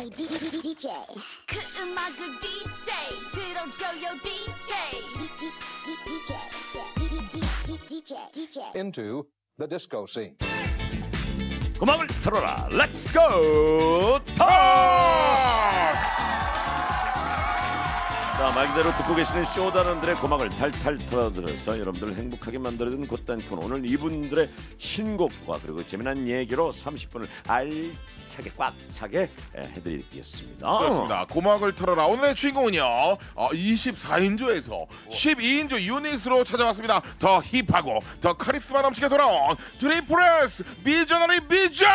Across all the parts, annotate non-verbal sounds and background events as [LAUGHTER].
DJ DJ DJ DJ DJ DJ Into the disco scene Come on, 틀어라 Let's go 타! 자, 말 그대로 듣고 계시는 쇼다런들의 고막을 탈탈 털어들어서 여러분들을 행복하게 만들어준 곧단콘 오늘 이분들의 신곡과 그리고 재미난 얘기로 30분을 알차게 꽉 차게 예, 해드리겠습니다. 그렇습니다. 고막을 털어라. 오늘의 주인공은요. 어, 24인조에서 12인조 유닛으로 찾아왔습니다. 더 힙하고 더 카리스마 넘치게 돌아온 드리플레스 비전어리 비전!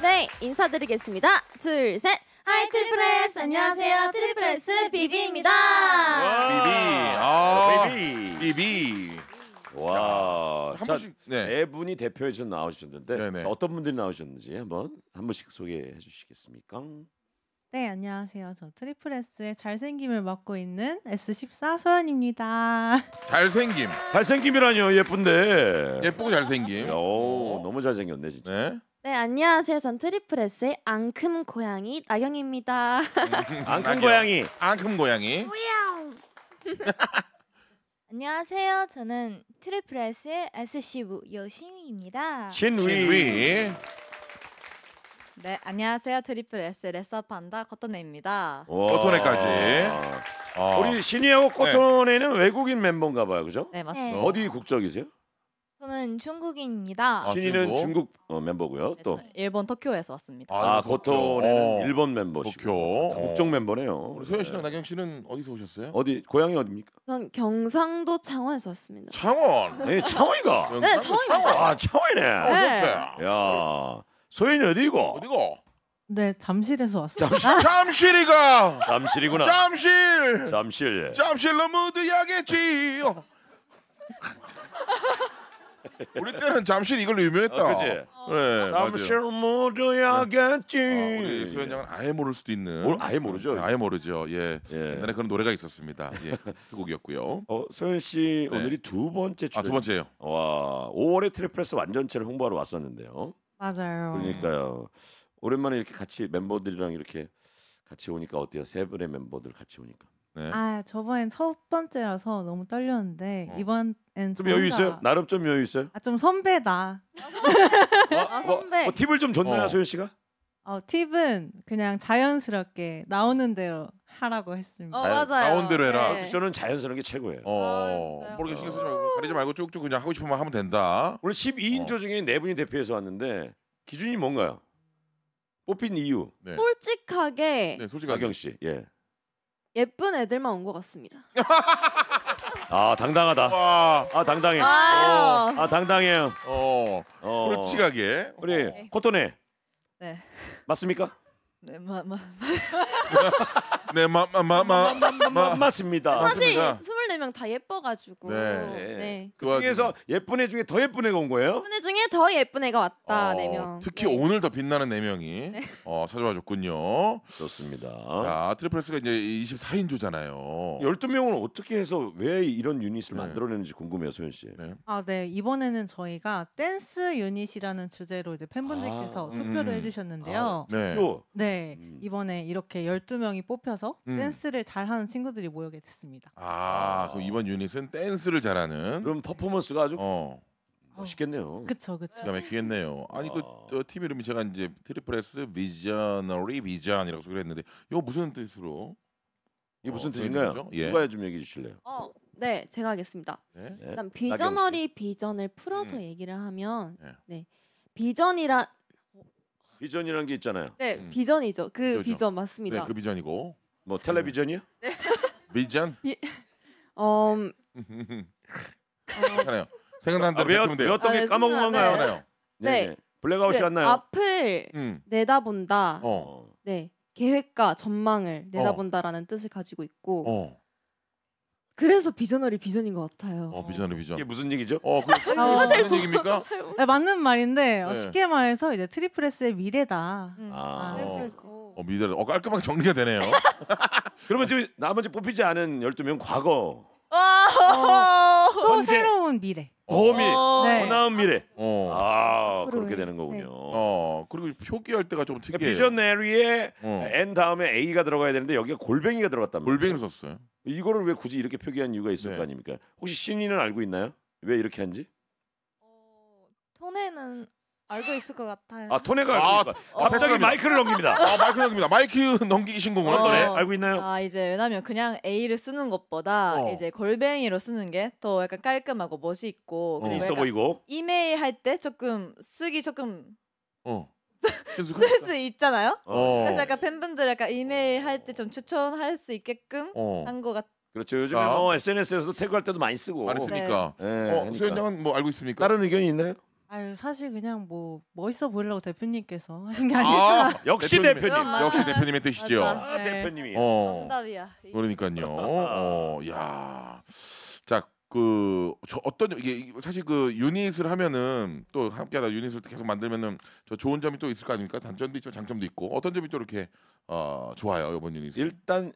네, 인사드리겠습니다. 둘, 셋. 하이 트리플레스 안녕하세요 트리플레스 비비입니다. 와, 비비, 아, 비비. 와, 한 자, 분씩 네. 네 분이 대표해서 나오셨는데 네, 네. 어떤 분들이 나오셨는지 한번 한 분씩 소개해 주시겠습니까? 네 안녕하세요 저 트리플S의 잘생김을 맡고 있는 S14 소연입니다 잘생김 잘생김이라뇨 예쁜데 예쁘고 잘생김 오, 너무 잘생겼네 진짜 네? 네, 안녕하세요. 전 트리플S의 앙큼 고양이 나경입니다. 앙큼 고양이. 앙큼 고양이. [LAUGHS] 안녕하세요. 저는 트리플S의 SC부 여신위입니다. 신위. 네, 안녕하세요. 트리플S 레서 판다 커터네입니다. 커터네까지. 아. 어. 우리 신위하고 커터네는 네. 외국인 멤버인가 봐요. 그죠? 네, 네. 맞습니다. 네. 어디 국적이세요? 저는 중국인입니다. 아, 신이는 중국, 어, 멤버고요. 네, 또 일본 도쿄에서 왔습니다. 아, 아 도쿄는 도 어, 네. 일본 멤버시고 도쿄. 어, 국적 어. 멤버네요. 우리 소연 씨랑 네. 나경 씨는 어디서 오셨어요? 어디 고향이 어디입니까? 전 경상도 창원에서 왔습니다. 창원. 네, 창원이가. [LAUGHS] 네, 창원입니 아, 창원이네. 아, 네. 좋 야, 소연이 어디고? 어디고? 네, 잠실에서 왔습니다. [LAUGHS] 잠실이가. 잠실이구나. 잠실. 잠실. 잠실로 무드 야겠지. 우리 때는 잠실 이걸로 유명했다. 어, 그치? 네, 어. 잠실 모르야겠지. 아, 우리 소연 양은 아예 모를 수도 있는. 뭘 아예 모르죠. 네, 아예 모르죠. 예. 예. 옛날에 그런 노래가 있었습니다. 예. 그 [LAUGHS] 곡이었고요. 어, 소연 씨 네. 오늘이 두 번째 출. 아, 두 번째요. 와, 5월에 트래프스 완전체를 홍보하러 왔었는데요. 맞아요. 그러니까요. 오랜만에 이렇게 같이 멤버들이랑 이렇게 같이 오니까 어때요? 세 분의 멤버들 같이 오니까. 네. 아 저번엔 첫 번째라서 너무 떨렸는데 어. 이번엔 좀 여유 있어요? 나름 좀 여유 있어요? 아좀 선배다. 아, 아, 어? 아, 선배. 뭐, 팁을 좀 줬나요, 어. 소연 씨가? 어 팁은 그냥 자연스럽게 나오는 대로 하라고 했습니다. 어, 맞아요. 나온 대로 해라. 네. 저는 자연스러운 게 최고예요. 어, 어. 아, 모르게 신경 쓰지 말고 가리지 말고 쭉쭉 그냥 하고 싶으면 하면 된다. 오늘 12인조 어. 중에 네 분이 대표해서 왔는데 기준이 뭔가요? 뽑힌 이유. 네. 솔직하게. 네, 솔직하게. 경 씨. 예. 예쁜 애들만 온 것 같습니다. 아 당당하다. 와. 아 당당해. 아, 아 당당해요. 어. 어. 솔직하게. 우리 코토네. 네. 맞습니까? 네, 마마. 네, 마마마마. 맞습니다. 사실 스물 4명 다 예뻐가지고 네. 네. 네. 그 중에서 예쁜 애 중에 더 예쁜 애가 온 거예요? 예쁜 애 중에 더 예쁜 애가 왔다 어, 네 명. 특히 네. 오늘 더 빛나는 네 명이 네. 어, 찾아와줬군요. 좋습니다. 자 트리플스가 이제 24인조잖아요. 12명은 어떻게 해서 왜 이런 유닛을 네. 만들어내는지 궁금해요, 소연 씨. 네. 아, 네. 이번에는 저희가 댄스 유닛이라는 주제로 이제 팬분들께서 아, 투표를 음. 해주셨는데요. 아, 네. 네. 음. 이번에 이렇게 12명이 뽑혀서 음. 댄스를 잘하는 친구들이 모여게 됐습니다. 아, 그 이번 유닛은 댄스를 잘하는. 그럼 퍼포먼스가 아주 어. 멋있겠네요. 어, 그쵸 그쵸. 기가 막히겠네요. 아니 그팀 아. 이름이 제가 이제 트리플 S 비전너리 비전이라고 소개는데 이거 무슨 뜻으로? 이게 무슨 어, 뜻인가요? 예. 누가 좀 얘기해 주실래요? 어, 네, 제가 하겠습니다. 네? 네. 네. 일단 비전너리 비전을 풀어서 음. 얘기를 하면 네, 네. 비전이라 비전이라는 게 있잖아요. 네, 음. 비전이죠. 그 그렇죠. 비전 맞습니다. 네, 그 비전이고. 뭐 텔레비전이요? 네. 비전? 비... 음, 어. 괜찮아요. 생각나 대로 아, 외웠, 면 돼요. 외웠게 아, 까먹은 건가요? 네. 예, 네. 예. 블랙아웃이 그 나요. 앞을 음. 내다본다. 어. 네. 계획과 전망을 어. 내다본다라는 뜻을 가지고 있고 어. 그래서 비전어리 비전인 것 같아요. 어 비전이 비전. 이게 무슨 얘기죠? 어 그, 어. 사실 얘기입니까? 네, 맞는 말인데 어, 네. 어, 쉽게 말해서 이제 트리플S의 미래다. 음. 아, 아 네, 트리어 미래. 어 깔끔하게 정리가 되네요. [LAUGHS] 그러면 지금 나머지 뽑히지 않은 12명 과거. 어, 또 현재, 새로운 미래. 어미 어, 네. 허나은 미래. 어. 아 그렇게 되는 네. 거군요. 어 그리고 표기할 때가 좀 특이해요. 비전에리에 어. N 다음에 A가 들어가야 되는데 여기가 골뱅이가 들어갔단 말이에요. 골뱅이 썼어요. 이거를 왜 굳이 이렇게 표기한 이유가 있을 네. 거 아닙니까? 혹시 신인은 알고 있나요? 왜 이렇게 한지? 어, 손에는 알고 있을 것 같아요. 아 토네가 아, 알고 아, 있을 것 같아요. 갑자기 패 마이크를 넘깁니다. 아 마이크 넘깁니다. 마이크 넘기기 신공은 어. 알고 있나요? 아 이제 왜냐면 그냥 A를 쓰는 것보다 어. 이제 골뱅이로 쓰는 게 더 약간 깔끔하고 멋 있고 어. 그 있어 보이고. 이메일 할 때 조금 쓰기 조금 어. 쓸수 있잖아요. 어. 그래서 약간 팬분들 약간 이메일 할 때 좀 추천할 수 있게끔 어. 한것 같. 그렇죠. 요즘에 자. 뭐 SNS에서도 태그할 때도 많이 쓰고. 안 했습니까? 네. 네. 어, 그러니까. 소연양은 뭐 알고 있습니까? 다른 의견이 있나요? 아유 사실 그냥 뭐 멋있어 보이려고 대표님께서 [LAUGHS] 하신 게 아, 아니라 아, 역시 대표님. 역시 대표님의 뜻이죠아 네. 대표님이. 어. 정답이야. 그러니까요. [LAUGHS] 어, 야. 자, 그저 어떤 이게 이게 사실 그 유닛을 하면은 또 함께하다 유닛을 계속 만들면은 저 좋은 점이 또 있을 거 아닙니까? 단점도 있지만 장점도 있고 어떤 점이 또 이렇게 어, 좋아요 이번 유닛. 일단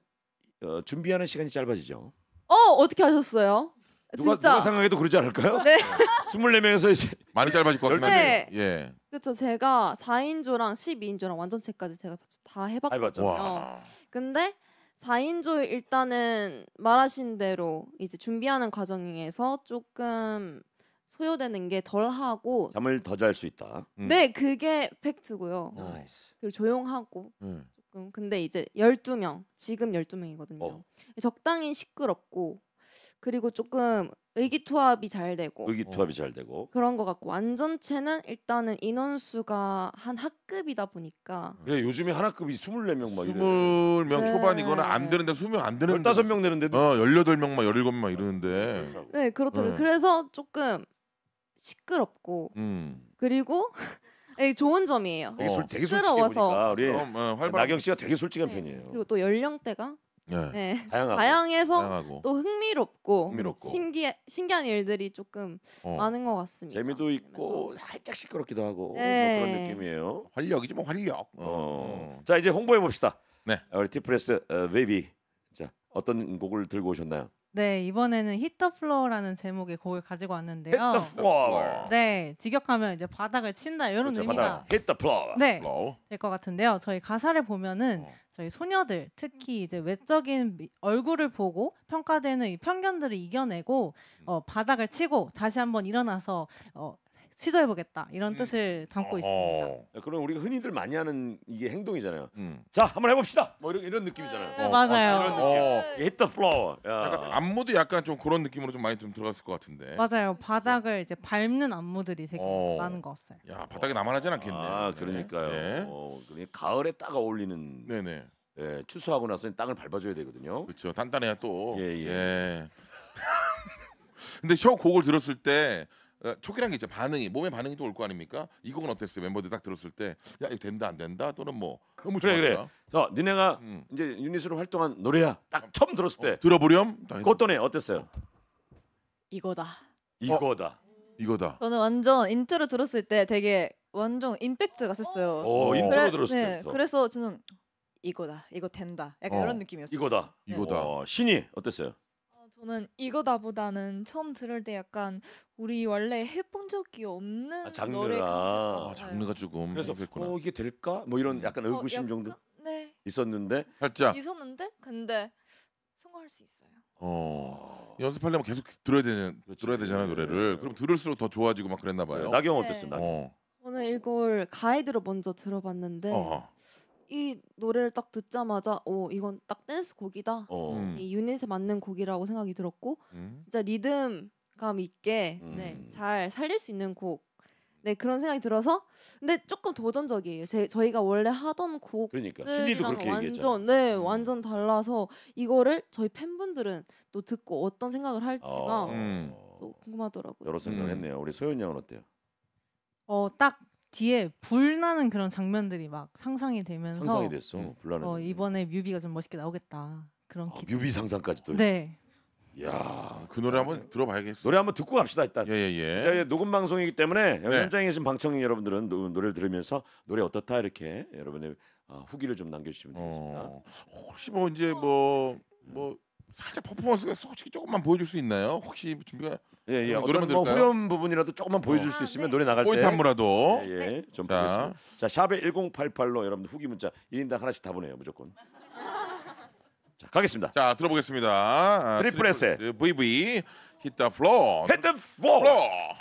어, 준비하는 시간이 짧아지죠. 어 어떻게 하셨어요? 누가, 진짜. 누가 생각해도 그러지 않을까요? 네. 24명에서 [LAUGHS] 이제 많이 짧아질 것 같긴 네. 한데. 예. 그렇죠. 제가 4인조랑 12인조랑 완전체까지 제가 다, 해봤거든요. 근데 4인조 일단은 말하신 대로 이제 준비하는 과정에서 조금 소요되는 게 덜하고 잠을 더 잘 수 있다. 음. 네, 그게 팩트고요. 나이스. 그리고 조용하고 음. 조금 근데 이제 12명 지금 12명이거든요. 어. 적당히 시끄럽고 그리고 조금 의기투합이 잘 되고 의기투합이 어. 잘 되고 그런 것 같고 완전체는 일단은 인원수가 한 학급이다 보니까 그래 요즘에 한 학급이 24명 막 이래. 20명 네. 초반이거나 안 되는데 20명 안 되는데 15명 내는데도 어 18명 막 17명 막 이러는데 네그렇다고 아, 네, 네. 그래서 조금 시끄럽고 음. 그리고 네, [LAUGHS] 좋은 점이에요. 되게, 솔, 되게 솔직해 러워서 보니까 우리 어, 어, 활발 나경 씨가 되게 솔직한 네. 편이에요. 그리고 또 연령대가 네. 네. 다양하고, 다양해서 다양하고. 또 흥미롭고, 흥미롭고. 신기 신기한 일들이 조금 어. 많은 것 같습니다. 재미도 있고 그러서 살짝 시끄럽기도 하고 뭐 네. 뭐 그런 느낌이에요. 활력이지 뭐 활력. 어. 어. 자 이제 홍보해 봅시다. 네. 우리 티프레스 어, 베이비. 자 어떤 곡을 들고 오셨나요? 네, 이번에는 히터 플로어라는 제목의 곡을 가지고 왔는데요. Hit the floor. 네, 직역하면 이제 바닥을 친다 이런 그렇죠, 의미가 바다. Hit the floor. 네. 될것 같은데요. 저희 가사를 보면은 어. 저희 소녀들 특히 이제 외적인 얼굴을 보고 평가되는 이 편견들을 이겨내고 음. 어, 바닥을 치고 다시 한번 일어나서 어, 시도해보겠다 이런 음. 뜻을 담고 있습니다. 어. 그럼 우리가 흔히들 많이 하는 이게 행동이잖아요. 음. 자, 한번 해봅시다. 뭐 이런 이런 느낌이잖아요. 네, 맞아요. 어, 어, 이 느낌. 어, hit the floor. 야. 약간 안무도 약간 좀 그런 느낌으로 좀 많이 좀 들어갔을 것 같은데. 맞아요. 바닥을 이제 밟는 안무들이 되게 어. 많은 것 같아요. 야 바닥에 남아나진 않겠네. 아, 그러니까요. 네. 네. 어, 그러니까 가을에 딱 어울리는 네네. 예, 추수하고 나서 땅을 밟아줘야 되거든요. 그렇죠. 단단해야 또. 예, 예. 예. [LAUGHS] 근데 저 곡을 들었을 때 초기란 어, 게 있죠. 반응이 몸의 반응이 또 올 거 아닙니까? 이곡 어땠어요? 멤버들 딱 들었을 때야 이거 된다 안 된다 또는 뭐 너무 좋았 그래 그래. 저 니네가 음. 이제 유닛으로 활동한 노래야. 딱 어. 처음 들었을 때 어, 들어보렴. 꽃돈에 그 어땠어요? 이거다. 이거다. 어? 이거다. 저는 완전 인트로 들었을 때 되게 완전 임팩트가 었어요 어, 인트로 그래, 들었을 네, 그래서 저는 이거다. 이거 된다. 약간 어. 이런 느낌이었어요. 이거다. 네. 이거다. 어, 신이 어땠어요? 저는 이거다보다는 처음 들을 때 약간 우리 원래 해본 적이 없는 아, 장르라. 노래 아, 장르가 조금 그래서 어 이게 될까? 뭐 이런 음. 약간 어, 의구심 정도 네 있었는데 살짝 있었는데 근데 성공할 수 있어요. 어 아. 연습하려면 계속 들어야 되는 그렇죠. 들어야 되잖아요 노래를. 네. 그럼 들을수록 더 좋아지고 막 그랬나 봐요. 나경 어땠어? 나 어. 저는 이걸 가이드로 먼저 들어봤는데 어. 이 노래를 딱 듣자마자 어 이건 딱 댄스 곡이다. 어. 음. 이 유닛에 맞는 곡이라고 생각이 들었고 음. 진짜 리듬감 있게 네, 음. 잘 살릴 수 있는 곡. 네 그런 생각이 들어서 근데 조금 도전적이에요. 제, 저희가 원래 하던 곡그러니 완전 네 음. 완전 달라서 이거를 저희 팬분들은 또 듣고 어떤 생각을 할지가 어, 음. 궁금하더라고요. 여러 생각을 음. 했네요. 우리 소연 양은 어때요? 어딱 뒤에 불 나는 그런 장면들이 막 상상이 되면서 상상이 됐어. 음. 불나는. 어, 이번에 뮤비가 좀 멋있게 나오겠다. 그런 아, 기 뮤비 상상까지 또. 네. 야, 그 노래 한번 들어봐야겠어. 노래 한번 듣고 갑시다 일단. 예, 예, 예. 자, 이 녹음 방송이기 때문에 여 네. 현장에 계신 방청객 여러분들은 노, 노래를 들으면서 노래 어떻다 이렇게 여러분의 아, 후기를 좀 남겨주시면 되겠습니다. 어, 혹시 뭐 이제 뭐뭐 뭐 살짝 퍼포먼스가 솔직히 조금만 보여줄 수 있나요? 혹시 준비가 예, 예. 어떤 뭐들 후렴 부분이라도 조금만 어. 보여줄 수 있으면 아, 네. 노래 나갈 포인트 때한 무라도 예, 예. 네. 좀 자. 보겠습니다. 자, 샵에 1088로 여러분들 후기 문자 1인당 하나씩 다 보내요, 무조건. 자, 가겠습니다. 자 들어보겠습니다. 아, 트리플 트리플 S. 에. VV 히트 플로. 헤드 4. 플로.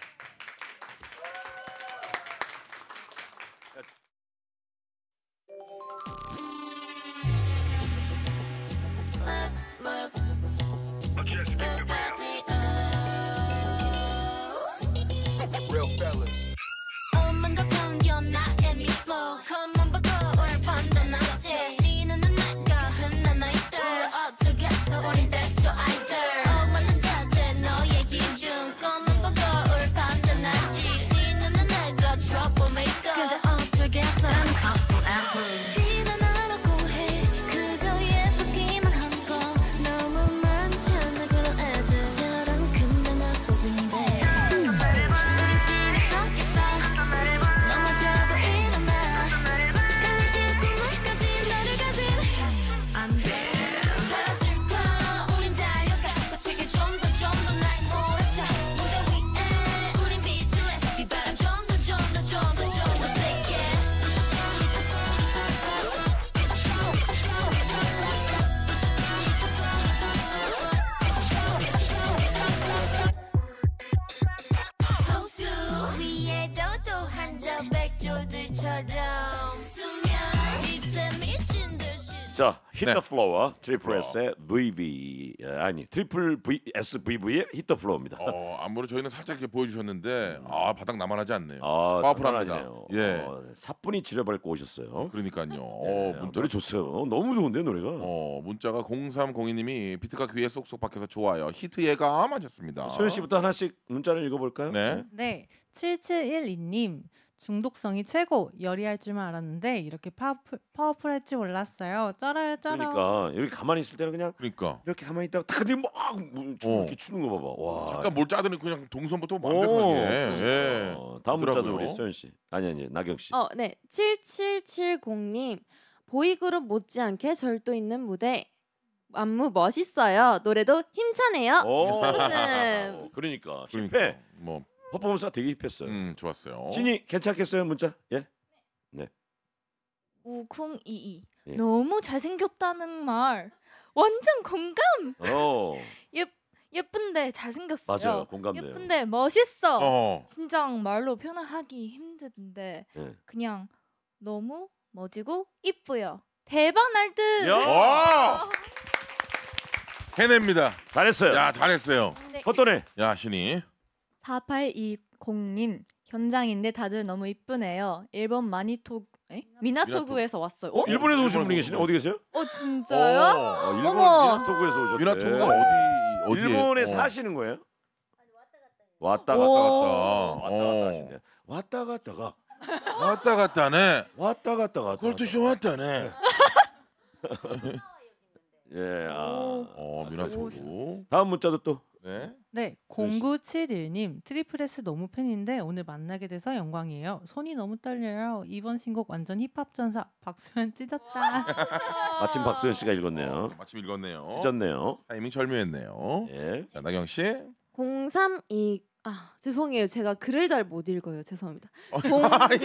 네. 히터플로어 트리플 어. S의 VV 예, 아니 트리플 V SVV의 히터플로어입니다. 어, 안무를 저희는 살짝 이렇게 보여주셨는데 아 바닥 나만하지 않네요. 아, 파워풀합니다. 예, 어, 사뿐히 지려밟고 오셨어요. 그러니까요. 예, 어, 예, 노래 좋어요 너무 좋은데 노래가. 어, 문자가 0302님이 비트가 귀에 쏙쏙 박혀서 좋아요. 히트 예감 하셨습니다. 소연 씨부터 하나씩 문자를 읽어볼까요? 네. 네. 7712님 중독성이 최고 열이할 줄만 알았는데 이렇게 파워풀, 파워풀할 줄 몰랐어요. 쩔어요 쩔어. 그러니까 이렇게 가만히 있을 때는 그냥 그러니까 이렇게 가만히 있다가 다들 막 춤을 어. 이렇게 추는 거 봐봐. 와 잠깐 뭘 짜더니 그냥 동선부터 어. 완벽하게. 예. 어, 다음 문자도 우리 소연 씨 아니 아니 나경 씨. 어, 네. 7770님 보이그룹 못지않게 절도 있는 무대 안무 멋있어요. 노래도 힘차네요. 오. 어. 웃음. [LAUGHS] 그러니까, 그러니까 힙해. 그러니까, 뭐 퍼포먼스가 되게 힙했어요. 음, 좋았어요. 진이 괜찮겠어요 문자? 예. 네. 우쿵이이 예. 너무 잘생겼다는 말 완전 공감. 어. 예 예쁜데 잘생겼어요. 맞아요. 공감돼요. 예쁜데 멋있어. 어. 진짜 말로 표현하기 힘든데 예. 그냥 너무 멋지고 이쁘요. 대박 날 듯. 해냅니다. 잘했어요. 야 잘했어요. 네. 헛돈에. 야 신이. 4820님 현장인데 다들 너무 이쁘네요. 일본 마니토 에? 미나토구에서 왔어요. 어? 어? 일본에서 오신 분이 계시네. 어디 계세요? 어 진짜요? 어, 일본 어머. 미나토구에서 오셨대. 미나토구가 어. 어디 어디 일본에 어. 사시는 거예요? 왔다 갔다 왔다 갔다 하시네. 왔다 갔다가 왔다 갔다네. 왔다 갔다 갔 골투쇼 왔다네. 네. [LAUGHS] 예. 아, 어, 미나토구. 다음 문자도 또 네. 네, 0971님 트리플S 너무 팬인데 오늘 만나게 돼서 영광이에요. 손이 너무 떨려요. 이번 신곡 완전 힙합 전사 박수현 찢었다. [LAUGHS] 마침 박수현 씨가 읽었네요. 어, 마침 읽었네요. 찢었네요. 타이밍 절묘했네요. 예. 자 나경 씨. 032. 아 죄송해요. 제가 글을 잘 못 읽어요. 죄송합니다. 어, [LAUGHS] 공- 아니,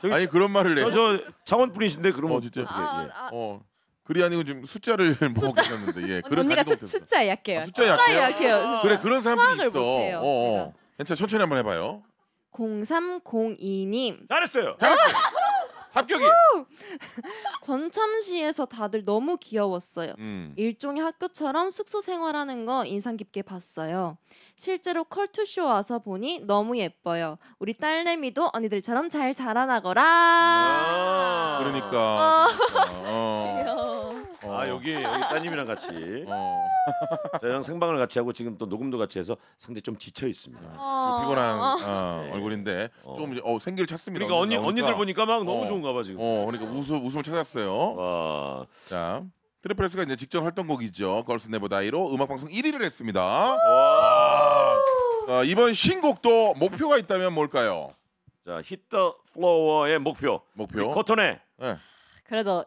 저기 아니 그런 말을 내. 저, 저 창원 분이신데 그럼 어, 어떻게? 아, 예. 아. 아, 어 글이 아니고 지금 숫자를 [LAUGHS] 보고 계셨는데 예 그런 언니가 숫, 숫자 약해요. 아, 숫자 약해요. 약해요. 어. 그래 그런 사람들이 있어. 못해요, 어, 어. 괜찮아 천천히 한번 해봐요. 0302님 잘했어요. 잘했어요. [LAUGHS] 합격이. [LAUGHS] 전참시에서 다들 너무 귀여웠어요. 음. 일종의 학교처럼 숙소 생활하는 거 인상 깊게 봤어요. 실제로 컬투쇼 와서 보니 너무 예뻐요. 우리 딸내미도 언니들처럼 잘 자라나거라. 아. 그러니까. 어. 그러니까. 어. 아 여기 여기 따님이랑 같이 저랑 어. 생방을 같이 하고 지금 또 녹음도 같이 해서 상대 좀 지쳐 있습니다. 어. 좀 피곤한 네. 얼굴인데 조금 이제 어, 생기를 찾습니다. 그러니까 언니 나오니까. 언니들 보니까 막 너무 좋은가 봐 지금. 어 그러니까 웃음 웃음을 찾았어요. 와. 자. 트리플스가 이제 직전 활동곡이죠. 걸스 네버 다이로 음악 방송 1위를 했습니다. 어, 이번 신곡도 목표가 있다면 뭘까요? 자, 히터 플로어의 목표. 목표. 코톤의 네. 그래도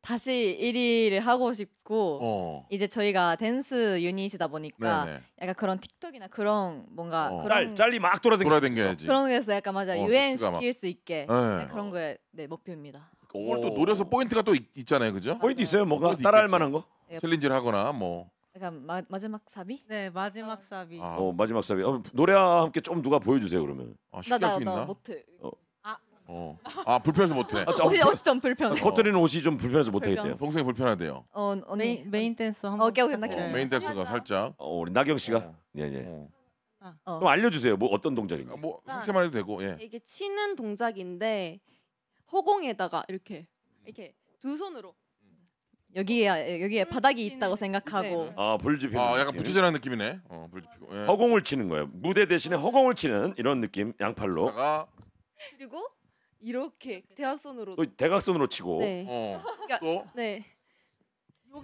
다시 1위를 하고 싶고 어. 이제 저희가 댄스 유닛이다 보니까 네네. 네. 약간 그런 틱톡이나 그런 뭔가 어. 그런 짤, 짤리 막 돌아댕기 돌지 그런 거에서 약간 맞아 어, 그 유행 시킬 수 있게 네. 네. 그런 거에 네, 목표입니다. 그걸 또 노려서 포인트가 또 있, 잖아요 그죠? 포인트 있어요, 뭐가 어, 따라할 만한 거? 네, 챌린지를 하거나 뭐 약간 그러니까 마, 마지막 사비? 네 마지막 아. 사비. 아, 어 마지막 사비. 어, 노래와 함께 좀 누가 보여주세요 그러면. 아, 쉽게 할 수 있나? 나나나 못해. 어. 아. 어. 아 불편해서 못해. 아, 저- 옷이 옷이 좀 불편해. 커트리는 옷이 좀 불편해서 못하겠대요. 동생 불편하대요. 어 언니 메인, 댄서 한번. 오케오케나 어, 메인 댄스가 살짝. 어 우리 나경 씨가. 예예. 어. 예. 어. 어. 좀 알려주세요. 뭐 어떤 동작인가. 아, 뭐 상체만 해도 되고 예. 이게 치는 동작인데 허공에다가 이렇게 이렇게 두 손으로 여기에 아, 예, 여기에 바닥이 있다고 생각하고 아불집히아 뭐. 아, 약간 느낌. 부지런 느낌이네. 어불집히 예. 허공을 치는 거예요. 무대 대신에 허공을 치는 이런 느낌 양팔로. 그리고 이렇게 대각선으로 어, 대각선으로 치고. 네. 어. [LAUGHS] 그러니까, 또것도 네.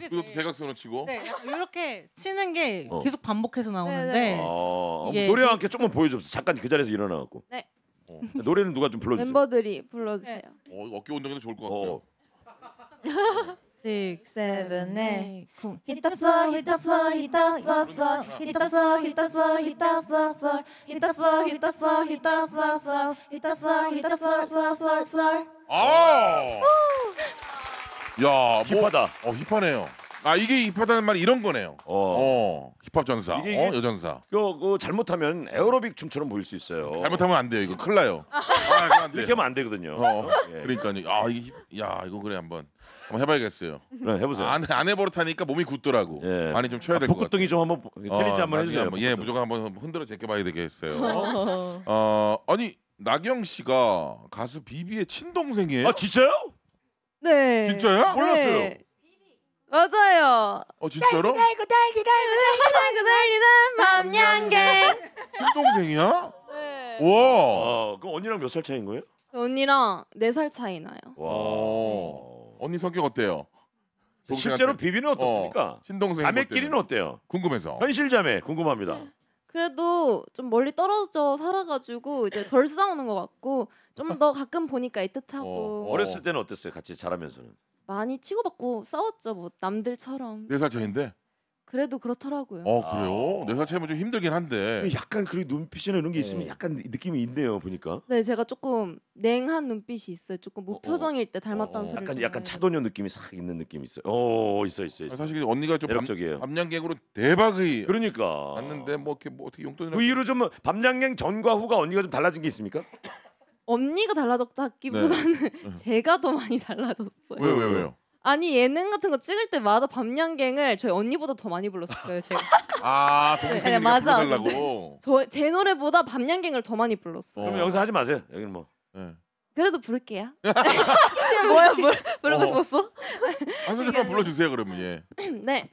제일- 대각선으로 치고. 네, 이렇게 치는 게 어. 계속 반복해서 나오는데 네, 네, 아, 이게- 노래와 함께 조금만 보여줘서 잠깐 그 자리에서 일어나갖고. 네. 어. 노래는 누가 좀 불러주세요. 멤버들이 불러주세요. 어, 어깨 운동에도 좋을 것 같아요. 어. [LAUGHS] six, seven, eight. 쿵. Hit the floor, hit the floor, hit the floor, floor. Hit the floor, hit the floor, hit the floor, floor. Hit the floor, hit the floor, hit the floor, floor. Hit the floor, hit the floor, floor, floor, floor. 아! 야, 힙하다. 뭐, 어, 힙하네요. 아 이게 힙하다는 말이 이런 거네요. 어, 어 힙합 전사, 이게, 이게 어, 여전사. 이거, 이거 잘못하면 에어로빅 춤처럼 보일 수 있어요. 잘못하면 안 돼요. 이거 큰일 나요. 아, 이렇게 하면 안 되거든요. 어, 예. 그러니까요. 아, 이게 힙, 야 이거 그래 한번. 한번 해봐야겠어요. 네, 해보세요. 안, 안 해버릇하니까 몸이 굳더라고. 예. 많이 좀 쳐야 아, 될것 같아요. 폭구덩이 좀 한번 어, 챌린지 한번 해주세요. 한번- 예, 무조건 한번 흔들어 제껴봐야 되겠어요. [LAUGHS] 어, 아니 나경 씨가 가수 비비의 친동생이에요? 아 진짜요? 네. 진짜야? 네. 몰랐어요. 맞아요. 어 진짜로? 달고 달고 달고 달고 달리는 밤양갱. 친동생이야? 네. 와. 아 그럼 언니랑 몇 살 차이인 거예요? 언니랑 4살 차이 나요. 와. 어. 언니 성격 어때요? 실제로 비비는 어, 어떻습니까? 어, 신동생 자매끼리는 어때요? 궁금해서. 현실 자매 궁금합니다. 그래도 좀 멀리 떨어져 살아가지고 이제 덜 싸우는 것 같고 좀 더 가끔 보니까 애틋하고 어, 어, 어렸을 때는 어땠어요? 같이 자라면서는 많이 치고받고 싸웠죠 뭐 남들처럼. 네살 차인데 그래도 그렇더라고요. 어 아. 그래요? 내가 체면 좀 힘들긴 한데. 약간 그리 눈빛이나 이런 게 네. 있으면 네. 약간 느낌이 있네요 보니까. 네, 제가 조금 냉한 눈빛이 있어요. 조금 어, 어. 무표정일 때 닮았다는 어, 어. 소리. 약간 약간 차도녀 느낌이 싹 있는 느낌이 있어요. 어 있어 있어 있어. 사실 언니가 좀 매력적이에요. 밤, 밤양갱으로 대박이 그러니까 났는데 뭐 이렇게 뭐 어떻게 용돈이그 이후로 좀 밤양갱 전과 후가 언니가 좀 달라진 게 있습니까? [COUGHS] 언니가 달라졌다기보다는 네. [LAUGHS] 제가 더 많이 달라졌어요. 왜요 왜요? 왜요? 아니 예능 같은 거 찍을 때마다 밤양갱을 저희 언니보다 더 많이 불렀어요 제가. [LAUGHS] 아 동생이 불러달라고. 네, 네, 네. 저제 노래보다 밤양갱을 더 많이 불렀어요. 그럼 여기서 하지 마세요. 여기는 뭐. 네. 그래도 부를게요. [LAUGHS] [LAUGHS] 뭐야 뭘 부르고 어. 싶었어? 한 소절만 불러주세요 그러면 예. 네.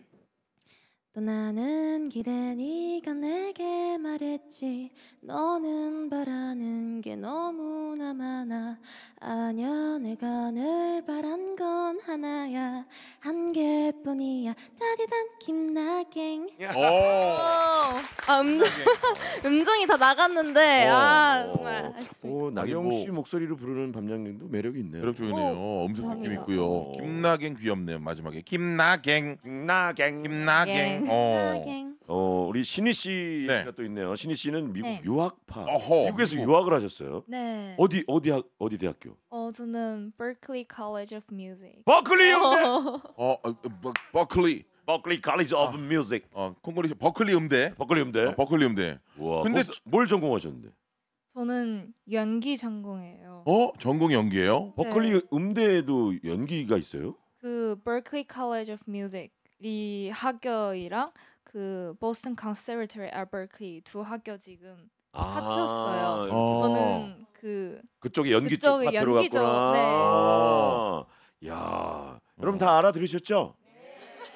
떠나는 길에 네가 내게 말했지 너는 바라는 게 너무나 많아 아냐 내가 늘 바란 건 하나야 한 개뿐이야 따디단 김나갱 음, [LAUGHS] 음정이 다 나갔는데 아 정말 아쉽습니다 나경 뭐 씨 목소리로 부르는 밤양갱도 매력이 있네요. 매력적이네요. 음색 느낌 있고요. 김나갱 귀엽네요. 마지막에 김나갱, 김나갱, 김나갱. 어. 아, 어 우리 신희 씨가 네. 또 있네요. 신희 씨는 미국 네. 유학파. 어허, 미국에서 미국. 어. 유학을 하셨어요. 네. 어디 어디 학 어디 대학교? 어 저는 Berkeley College of Music. 버클리 음대. 어 어, 어, 어 버- 버클리 버클리 College of 아. Music. 어 콩고리 버클리 음대 버클리 음대. 어, 버클리 음대 와. 근데 근데 저- 뭘 전공하셨는데? 저는 연기 전공이에요. 어 전공 연기예요 버클리 네. 음대에도 연기가 있어요? 그 Berkeley College of Music 우리 학교이랑 그 보스턴 컨서버터리 알버클리 두 학교 지금 아, 합쳤어요. 어. 저는 그 그쪽에 연기 쪽 파트로 갔구나. 네. 아, 야, 여러분 어. 다 알아들으셨죠?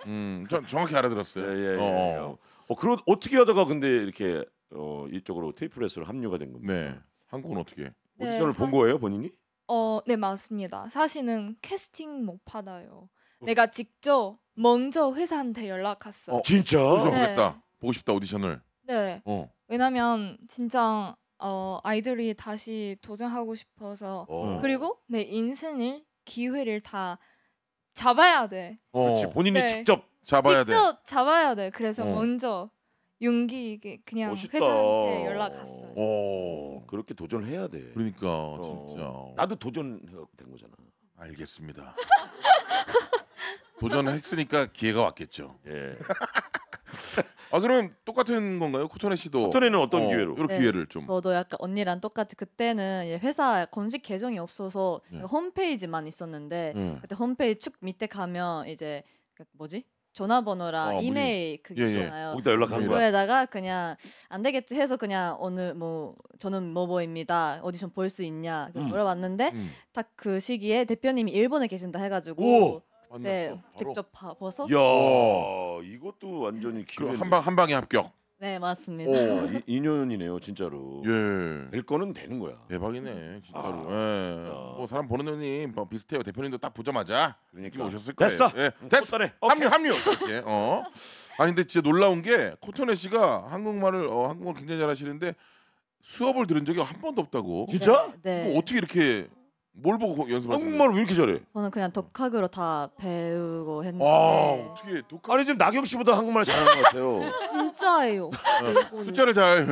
음, 저, 정확히 알아들었어요. 예, 예, 예. 어. 어. 예. 어, 그런 어떻게 하다가 근데 이렇게 어, 이쪽으로 테이프레스로 합류가 된 겁니다. 네. 한국은 어떻게? 네, 오디션을 본 사실- 거예요, 본인이? 어, 네 맞습니다. 사실은 캐스팅 못 받아요. 어. 내가 직접 먼저 회사한테 연락했어 어, 진짜? 그래 보겠다. 네. 보고 싶다 오디션을. 네. 어. 왜냐면 진짜 어, 아이돌이 다시 도전하고 싶어서 어. 그리고 내 인생을 기회를 다 잡아야 돼. 어. 그렇지. 본인이 네. 직접 잡아야 돼. 직접 잡아야 돼. 그래서 어. 먼저 용기 있게 그냥 멋있다. 회사한테 연락갔어요. 어. 그렇게 도전을 해야 돼. 그러니까 어. 진짜. 나도 도전된 거잖아. 알겠습니다. [LAUGHS] 도전을 했으니까 기회가 왔겠죠. 예. 아 그럼 똑같은 건가요? 코토네 씨도 코토네는 어떤 어, 기회로? 이런 네. 기회를 좀 저도 약간 언니랑 똑같이 그때는 이 회사 건식 계정이 없어서 예. 홈페이지만 있었는데 예. 그때 홈페이지 축 밑에 가면 이제 그 뭐지? 전화번호랑 아, 이메일 그게 예, 예. 있잖아요. 거기다 연락하는 거 그거에다가 그냥 안 되겠지 해서 그냥 오늘 뭐 저는 뭐뭐입니다. 어디션 볼수 있냐 음. 물어봤는데 음. 딱그 시기에 대표님이 일본에 계신다 해가지고 오! 네, 바로. 직접 봐서. 야, 어. 이것도 완전히 기회. 한방 한 방에 합격. 네, 맞습니다. 오, 어, 2년이네요, [LAUGHS] 진짜로. 예. 될 거는 되는 거야. 대박이네, 진짜로. 아, 예. 뭐 사람 보는 눈이 뭐 비슷해요. 대표님도 딱 보자마자 그러니까. 오셨을 거예요. 됐어. 예. 됐어. 그래. 합류, 합류. 이렇게. 어. 아니 근데 진짜 놀라운 게 코토네 씨가 한국말을 어, 한국말 굉장히 잘하시는데 수업을 들은 적이 한 번도 없다고. 진짜? 네. 네. 뭐 어떻게 이렇게 뭘 보고 연습하세요? 한국말 왜 이렇게 잘해? 저는 그냥 독학으로 다 배우고 했는데. 아 어떻게 독학? 아니 지금 나경 씨보다 한국말 잘하는 것 같아요. [LAUGHS] 진짜예요. 네. 숫자를 잘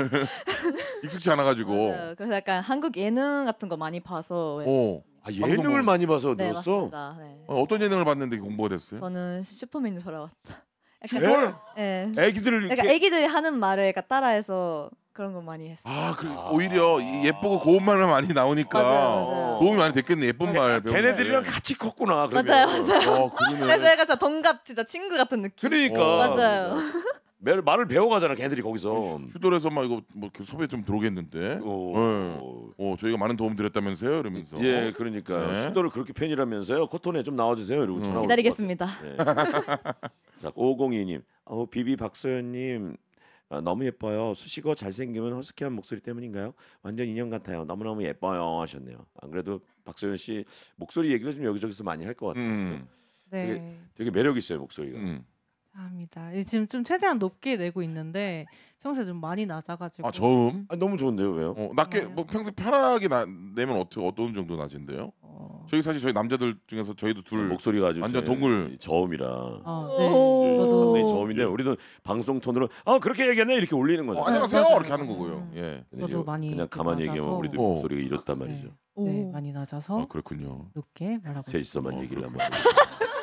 [LAUGHS] 익숙치 않아가지고. 맞아요. 네, 네. 그래서 약간 한국 예능 같은 거 많이 봐서. 오. 어. 아, 예능을 많이 봐서 늘었어? 맞습니다. 네. 어, 어떤 예능을 봤는데 공부가 됐어요? 저는 슈퍼맨인 줄 알았다. 약간 예? 네. 애기들을 그러니까 이렇게 애기들이 하는 말을 그러니까 따라해서 그런 거 많이 했어요. 아, 그 오히려 이 예쁘고 고운 말만 많이 나오니까 맞아요, 맞아요. 도움이 많이 됐겠네. 예쁜 그러니까 말. 배 걔네들이랑 게. 같이 컸구나. 그러면. 맞아요, 맞아요. 어, [LAUGHS] 그래서 그러네. 약 동갑 진짜 친구 같은 느낌. 그러니까. 어. 맞아요. 말, 말을 배워가잖아 걔들이 거기서 어, 휴돌에서 막 이거 뭐 섭외 좀 들어오겠는데 오, 네. 오, 저희가 많은 도움 드렸다면서요 이러면서 예 그러니까 네. 휴돌을 그렇게 팬이라면서요 코톤에 좀 나와주세요 이러고 음. 전화 기다리겠습니다 네. [LAUGHS] 자 502님 어, 비비 박서연님 어, 너무 예뻐요. 수식어 잘생기면 허스키한 목소리 때문인가요? 완전 인형 같아요. 너무너무 예뻐요 하셨네요. 안 그래도 박소연 씨 목소리 얘기를 좀 여기저기서 많이 할 것 같아요. 음. 되게, 네. 되게 매력 있어요 목소리가. 음. 감사합니다. 지금 좀 최대한 높게 내고 있는데 평소에 좀 많이 낮아가지고. 아 저음? 아, 너무 좋은데요 왜요? 어, 낮게 네. 뭐 평소 편하게 나, 내면 어떻게 어떤 정도 낮은데요? 어. 저희 사실 저희 남자들 중에서 저희도 둘 목소리가 아주 완전 동글. 저음이라 아, 네. 저도 상 네, 네, 저음인데 우리도 방송 톤으로 아 그렇게 얘기하냐 이렇게 올리는 거죠. 어, 안녕하세요 맞 이렇게 하는 거고요. 음. 예. 저도 많이 그냥 가만히 낮아서. 얘기하면 우리도 어. 목소리가 이렇단 말이죠. 네, 많이 낮아서 아 그렇군요. 높게 말하고. 셋이서만 얘기를 하면 어, [LAUGHS]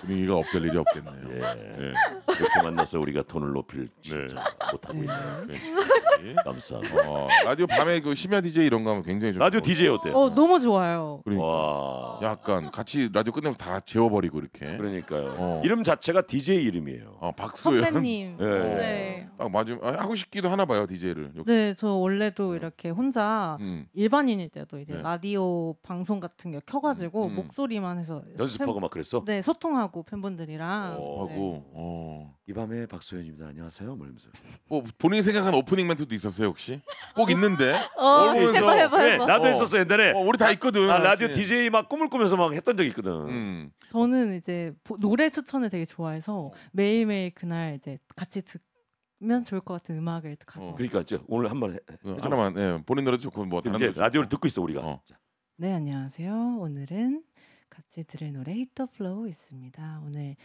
분위기가 없될 일이 없겠네요. 예. 예. 이렇게 만나서 우리가 톤을 높일 진짜 네. 못하고 있네요. 음. 네. 감사합니다. 어, 라디오 밤에 그 심야 DJ 이런 거 하면 굉장히 좀 라디오 DJ 어때요? 어 너무 좋아요. 그러니까 와. 약간 같이 라디오 끝내면 다 재워버리고 이렇게. 그러니까요. 어. 이름 자체가 DJ 이름이에요. 아, 네. 어, 박소연. 선배님. 예. 네. 딱 맞으면 아, 하고 싶기도 하나 봐요 DJ를. 네, 저 원래도 네. 이렇게 혼자 음. 일반인일 때도 이제 네. 라디오 방송 같은 게 켜가지고 음. 음. 목소리만 해서 연습하고 막 그랬어? 네, 소통하. 소통하고 팬분들이랑 어, 네. 하고 어. 이 밤에 박소연입니다. 안녕하세요. 뭐 이러면서 뭐 본인이 생각한 오프닝 멘트도 있었어요 혹시? 꼭 어. 있는데. 어, 해봐 해봐 그 나도 어. 했었어 옛날에. 어, 우리 다 있거든. 나 라디오 사실. DJ 막 꿈을 꾸면서 막 했던 적이 있거든. 음. 저는 이제 보- 노래 추천을 되게 좋아해서 매일매일 그날 이제 같이 듣면 좋을 것 같은 음악을 가져. 어, 그러니까 이제 오늘 한번 해. 하나만 예, 본인 노래도 좋고 뭐 다른 이제 라디오를 듣고 있어 우리가. 어. 네 안녕하세요. 오늘은 같이 들을 노래 히터 플로우 있습니다. 오늘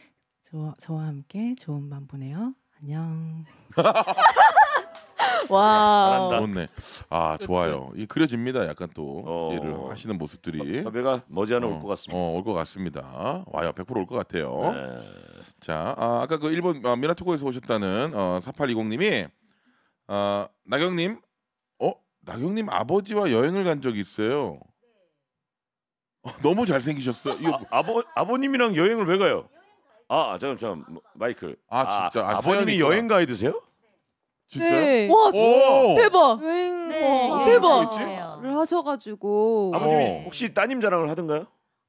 저, 저와 함께 좋은 밤 보내요. 안녕. [LAUGHS] 와. 네, 좋네. 아 좋아요. 이 그려집니다. 약간 또 일을 어. 하시는 모습들이 섭외가 머지않아 올것 어. 같습니다. 어, 올것 같습니다. 와요. 100%올 것 같아요. 네. 자, 아, 까그 일본 아, 미나토코에서 오셨다는 어, 4820님이 아, 나경님, 어 나경님 아버지와 여행을 간 적이 있어요. [LAUGHS] 너무 잘생기셨어요. 이거 뭐- 아, 아버 아버님이랑 여행을 왜 가요? 아, 아 잠깐 잠 뭐, 마이클. 아 진짜 아, 아, 버님이 여행 가이드세요? 진짜요? 네. 와 오! 대박. 여행 네. 대박. 어. 를 하셔가지고 아버님 어. 혹시 따님 자랑을 하던가요?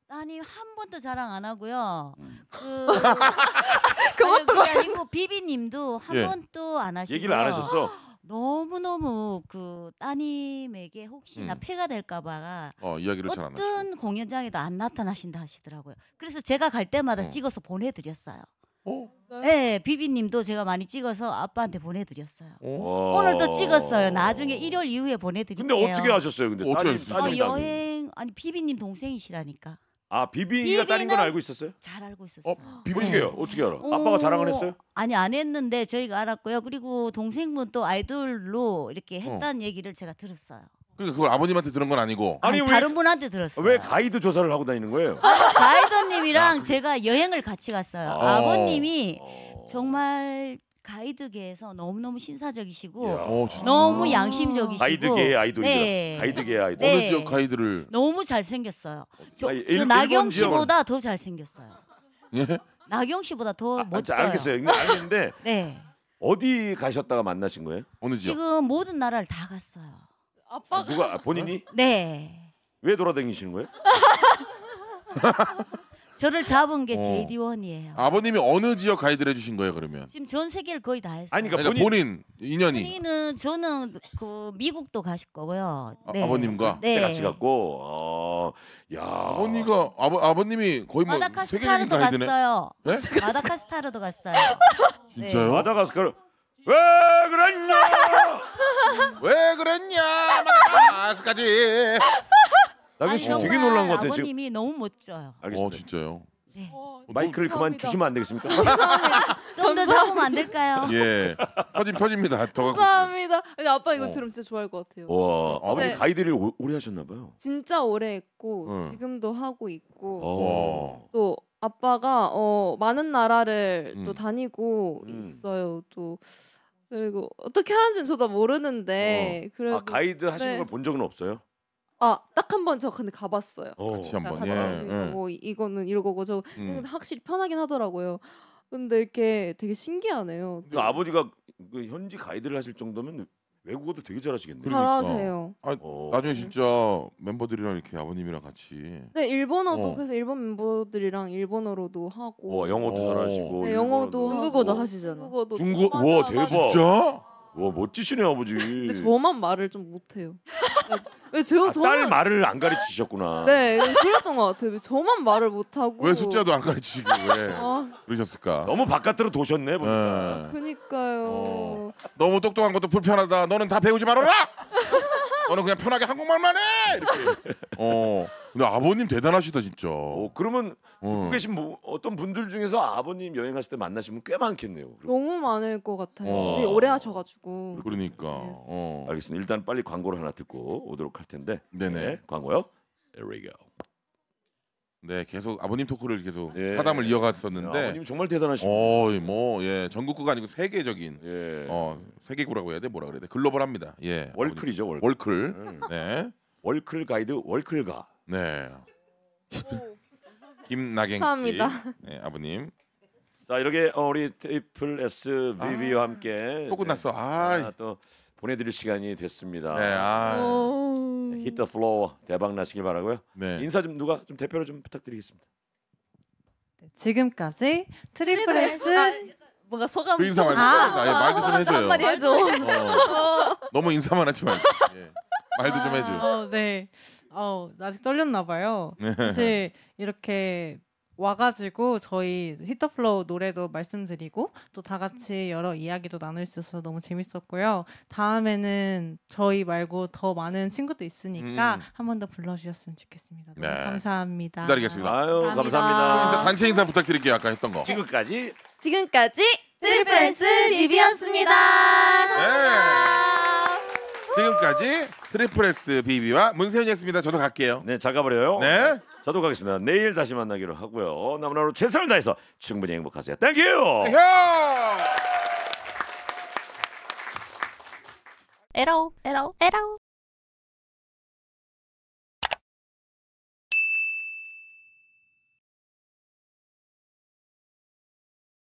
아니 한 번도 자랑 안 하고요. 음. 그 [LAUGHS] 그것도 아니고 비비님도 한 예. 번도 안 하시고 얘기를 안 하셨어. 너무너무 그 따님에게 혹시나 음. 폐가 될까봐 어, 이야기를 잘안 하시고. 어떤 공연장에도 안 나타나신다 하시더라고요. 그래서 제가 갈 때마다 어. 찍어서 보내드렸어요. 어? 네, 비비님도 제가 많이 찍어서 아빠한테 보내드렸어요. 어? 오. 늘도 찍었어요. 나중에 어. 일요일 이후에 보내드릴게요. 근데 어떻게 하셨어요? 근데 어떻게 따님, 하셨어요? 아, 어, 여행 아니 비비님 동생이시라니까. 아 비비가 딸인 건 알고 있었어요? 잘 알고 있었어. 어 비비게요 네. 어떻게 알아? 어. 아빠가 자랑을 했어요? 아니 안 했는데 저희가 알았고요. 그리고 동생분 또 아이돌로 이렇게 어. 했다는 얘기를 제가 들었어요. 그러니까 그걸 아버님한테 들은 건 아니고 아니, 아니, 다른 분한테 들었어요. 왜 가이드 조사를 하고 다니는 거예요? 아, 가이드님이랑 아, 그 제가 여행을 같이 갔어요. 아. 버님이 어. 정말 가이드계에서 너무너무 신사적이시고 야, 너무 양심적이시고 가이드계 아이돌이죠. 네. 가이드계 아이돌. 네. 어느 지역 가이드를 너무 잘생겼어요. 저, 아니, 저 나경 씨보다 더 잘생겼어요. 예? 나경 씨보다 더 아, 아 멋져요. 알겠어요. 알겠는데 [LAUGHS] 네. 어디 가셨다가 만나신 거예요? 어느 지역? 지금 모든 나라를 다 갔어요. 아빠가 누가 아, 본인이 네. 왜 돌아다니시는 거예요? [LAUGHS] 저를 잡은 게 어. 제디원이에요. 아버님이 어느 지역 가이드를 해주신 거예요 그러면? 지금 전 세계를 거의 다 했어요. 아니, 그러니까 그러 그러니까 본인, 인연이 본인은 저는 그 미국도 가실 고요 아, 네. 아버님과? 네. 네. 같이 갔고 어, 야 아버님과 아버 아버님이 거의 뭐 세계적인 마다카스타르도 갔어요. 네? 마다카스타르도 갔어요. [LAUGHS] 네. 진짜요? 마다가스카르 왜 그랬냐? 왜 그랬냐? 마스까지 나경 아니, 씨 되게 놀란 것 같아요 지금. 아버님이 너무 멋져요. 아, 알겠습니다. 어, 진짜요? 네. 어, 마이크를 그만 주시면 안 되겠습니까? 좀더 [LAUGHS] 잡으면 안 될까요? [LAUGHS] 예. 터집 터집니다. 감사합니다. 근데 아빠 이거 어. 들으면 진짜 좋아할 것 같아요. 와 아버님 네. 가이드를 오- 래 하셨나 봐요. 진짜 오래 했고 응. 어. 지금도 하고 있고 와. 또 아빠가 어, 많은 나라를 음. 또 다니고 음. 있어요. 또 그리고 어떻게 하는지는 저도 모르는데 아, 그래도 아 가이드 하시는 네. 걸본 적은 없어요? 아, 딱 한 번 저 근데 가봤어요. 어. 같이 한번. 예, 그러니까 예. 뭐 이거는 이러고 저 음. 확실히 편하긴 하더라고요. 근데 이렇게 되게 신기하네요. 그 아버지가 그 현지 가이드를 하실 정도면 외국어도 되게 잘하시겠네요. 그러니까. 잘하세요. 아, 어. 나중에 진짜 멤버들이랑 이렇게 아버님이랑 같이. 네 일본어도 어. 그래서 일본 멤버들이랑 일본어로도 하고. 와 영어도 어. 잘하시고. 네, 영어도 어. 중국어도 하시잖아. 중국어도 중국 와 대박. 진짜? 와 멋지시네 아버지. 근데 저만 말을 좀 못해요. 왜 제가 아, 딸 저만 말을 안 가르치셨구나. 네 그랬던 것 같아요. 저만 말을 못하고 왜 숫자도 안가르치고왜아 그러셨을까? 너무 바깥으로 도셨네 보니까. 예. 그니까요. 어. 너무 똑똑한 것도 불편하다. 너는 다 배우지 말아라. 너는 그냥 편하게 한국말만 해. 이렇게. 어. 근데 아버님 대단하시다 진짜. 어, 그러면 어. 계신 뭐, 어떤 분들 중에서 아버님 여행 갔을 때 만나시면 꽤 많겠네요. 그럼. 너무 많을 것 같아요. 어. 오래 하셔가지고. 그러니까. 네. 어. 알겠습니다. 일단 빨리 광고를 하나 듣고 오도록 할 텐데. 네네. 네, 광고요. There we go. 네, 계속 아버님 토크를 계속 예. 사담을 이어갔었는데 아버님 정말 대단하시고 어이 뭐 예, 전국구가 아니고 세계적인 예. 어, 세계구라고 해야 돼 뭐라 그래야 돼 글로벌합니다. 예. 월클이죠, 월클. 월클. 예. 네. 월클 가이드 월클가. 네. 김나경 씨. 감사합니다. 네, 아버님. 자 이렇게 어, 우리 트리플 S VV와 아, 함께 또 끝났어. 아, 아, 또 보내드릴 시간이 됐습니다. 네, 아. 오. 히트 플로어 대박 나시길 바라고요. 네. 인사 좀 누가 좀 대표로 좀 부탁드리겠습니다. 네, 지금까지 트리플 S 아, 뭔가 소감 그 인사 말고 아, 예, 말도 좀 해줘요. 한마디 해줘. 어, 너무 인사만 하지 말고 예. 말도 좀 해줘. 아, 어, 네. 어, 아직 떨렸나 봐요. 네. 사실 이렇게 와가지고 저희 히터플로우 노래도 말씀드리고 또 다 같이 여러 이야기도 나눌 수 있어서 너무 재밌었고요. 다음에는 저희 말고 더 많은 친구도 있으니까 음. 한번 더 불러주셨으면 좋겠습니다. 네. 감사합니다. 기다리겠습니다. 아유, 감사합니다. 감사합니다. 단체 인사 부탁드릴게요. 아까 했던 거. 지금까지 지금까지 트리플스 비비였습니다. 네. 지금까지 트리플스 비비와 문세윤이었습니다. 저도 갈게요. 네, 작아버려요. 네. 저도 가겠습니다. 내일 다시 만나기로 하고요. 남은 하루 최선을 다해서 충분히 행복하세요. 땡큐! 땡큐! 에러 에러 에러